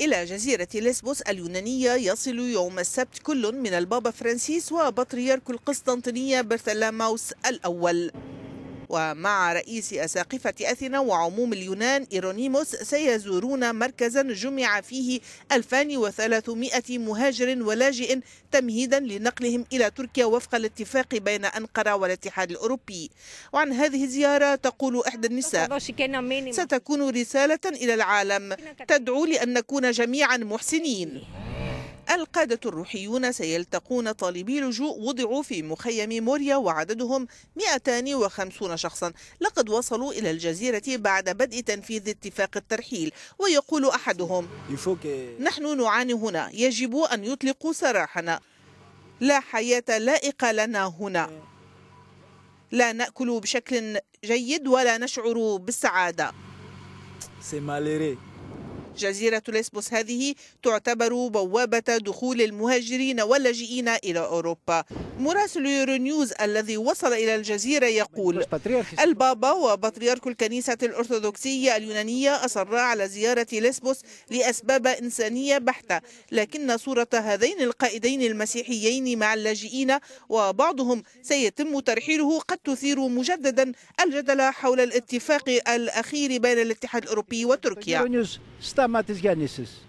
إلى جزيرة ليسبوس اليونانية يصل يوم السبت كل من البابا فرانسيس وبطريرك القسطنطينية برثلاماوس الأول ومع رئيس أساقفة أثينا وعموم اليونان إيرونيموس سيزورون مركزا جمع فيه 2300 مهاجر ولاجئ تمهيدا لنقلهم إلى تركيا وفق الاتفاق بين أنقرة والاتحاد الأوروبي وعن هذه الزيارة تقول إحدى النساء ستكون رسالة إلى العالم تدعو لأن نكون جميعا محسنين القادة الروحيون سيلتقون طالبي لجوء وضعوا في مخيم موريا وعددهم 250 شخصا لقد وصلوا إلى الجزيرة بعد بدء تنفيذ اتفاق الترحيل ويقول أحدهم نحن نعاني هنا يجب أن يطلقوا سراحنا لا حياة لائقة لنا هنا لا نأكل بشكل جيد ولا نشعر بالسعادة جزيرة ليسبوس هذه تعتبر بوابة دخول المهاجرين واللاجئين إلى أوروبا مراسل يورونيوز الذي وصل إلى الجزيرة يقول البابا وبطريرك الكنيسة الأرثوذكسية اليونانية أصر على زيارة ليسبوس لأسباب إنسانية بحتة لكن صورة هذين القائدين المسيحيين مع اللاجئين وبعضهم سيتم ترحيله قد تثير مجددا الجدل حول الاتفاق الأخير بين الاتحاد الأوروبي وتركيا σταματής γεννήσεις.